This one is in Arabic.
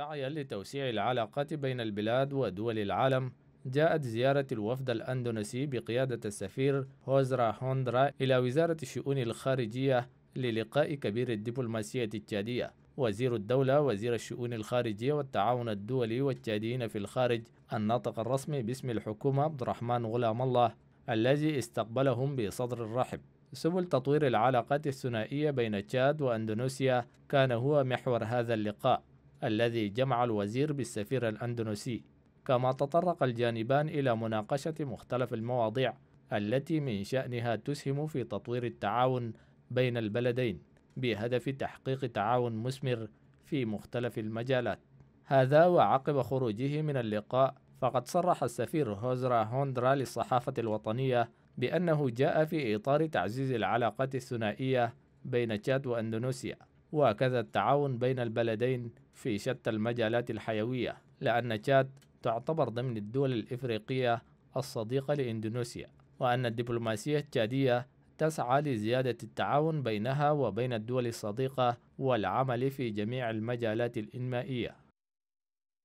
سعيا لتوسيع العلاقات بين البلاد ودول العالم جاءت زيارة الوفد الأندونيسي بقيادة السفير هوزرا هوندرا إلى وزارة الشؤون الخارجية للقاء كبير الدبلوماسية التشادية وزير الدولة وزير الشؤون الخارجية والتعاون الدولي والتشاديين في الخارج الناطق الرسمي باسم الحكومة عبد الرحمن غلام الله الذي استقبلهم بصدر رحب سبل تطوير العلاقات الثنائية بين تشاد وأندونيسيا كان هو محور هذا اللقاء الذي جمع الوزير بالسفير الأندونسي كما تطرق الجانبان إلى مناقشة مختلف المواضيع التي من شأنها تسهم في تطوير التعاون بين البلدين بهدف تحقيق تعاون مثمر في مختلف المجالات هذا وعقب خروجه من اللقاء فقد صرح السفير هوزرا هوندرا للصحافة الوطنية بأنه جاء في إطار تعزيز العلاقات الثنائية بين تشاد وأندونيسيا وكذا التعاون بين البلدين في شتى المجالات الحيوية لأن تشاد تعتبر ضمن الدول الإفريقية الصديقة لإندونيسيا وأن الدبلوماسية التشادية تسعى لزيادة التعاون بينها وبين الدول الصديقة والعمل في جميع المجالات الإنمائية